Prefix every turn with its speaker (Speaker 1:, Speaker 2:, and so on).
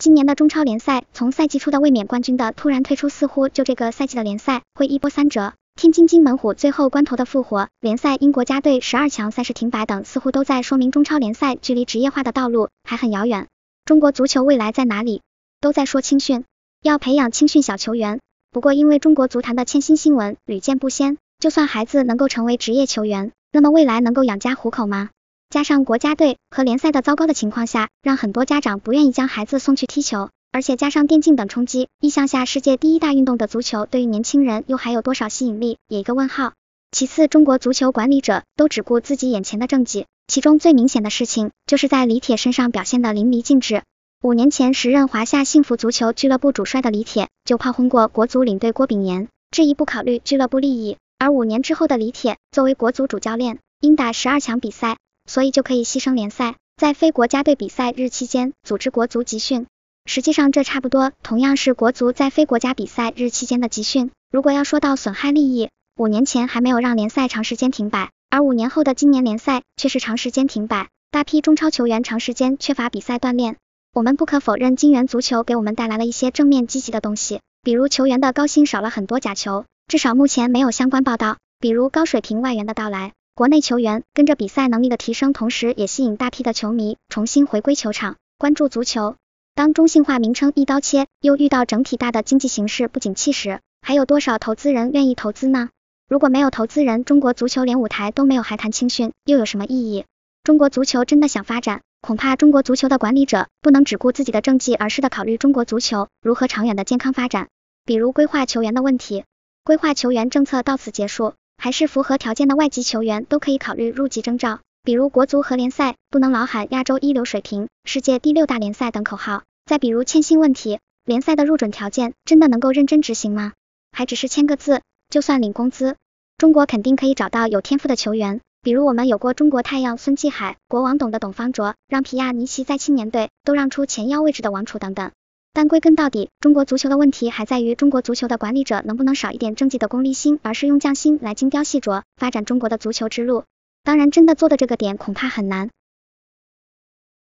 Speaker 1: 今年的中超联赛，从赛季初的卫冕冠军的突然退出，似乎就这个赛季的联赛会一波三折。天津金门虎最后关头的复活，联赛英国家队十二强赛事停摆等，似乎都在说明中超联赛距离职业化的道路还很遥远。中国足球未来在哪里？都在说青训，要培养青训小球员。不过因为中国足坛的欠薪新闻屡见不鲜，就算孩子能够成为职业球员，那么未来能够养家糊口吗？加上国家队和联赛的糟糕的情况下，让很多家长不愿意将孩子送去踢球，而且加上电竞等冲击，意向下世界第一大运动的足球，对于年轻人又还有多少吸引力？也一个问号。其次，中国足球管理者都只顾自己眼前的政绩，其中最明显的事情就是在李铁身上表现的淋漓尽致。五年前，时任华夏幸福足球俱乐部主帅的李铁就炮轰过国足领队郭炳炎，质疑不考虑俱乐部利益。而五年之后的李铁，作为国足主教练，应打十二强比赛。所以就可以牺牲联赛，在非国家队比赛日期间组织国足集训。实际上这差不多同样是国足在非国家比赛日期间的集训。如果要说到损害利益，五年前还没有让联赛长时间停摆，而五年后的今年联赛却是长时间停摆，大批中超球员长时间缺乏比赛锻炼。我们不可否认，金元足球给我们带来了一些正面积极的东西，比如球员的高薪少了很多假球，至少目前没有相关报道，比如高水平外援的到来。国内球员跟着比赛能力的提升，同时也吸引大批的球迷重新回归球场，关注足球。当中性化名称一刀切，又遇到整体大的经济形势不景气时，还有多少投资人愿意投资呢？如果没有投资人，中国足球连舞台都没有，还谈青训又有什么意义？中国足球真的想发展，恐怕中国足球的管理者不能只顾自己的政绩，而是的考虑中国足球如何长远的健康发展，比如规划球员的问题。规划球员政策到此结束。还是符合条件的外籍球员都可以考虑入籍征召，比如国足和联赛，不能老喊亚洲一流水平、世界第六大联赛等口号。再比如欠薪问题，联赛的入准条件真的能够认真执行吗？还只是签个字，就算领工资。中国肯定可以找到有天赋的球员，比如我们有过中国太阳孙继海、国王董的董方卓，让皮亚尼奇在青年队都让出前腰位置的王楚等等。但归根到底，中国足球的问题还在于中国足球的管理者能不能少一点政绩的功利心，而是用匠心来精雕细琢发展中国的足球之路。当然，真的做的这个点恐怕很难。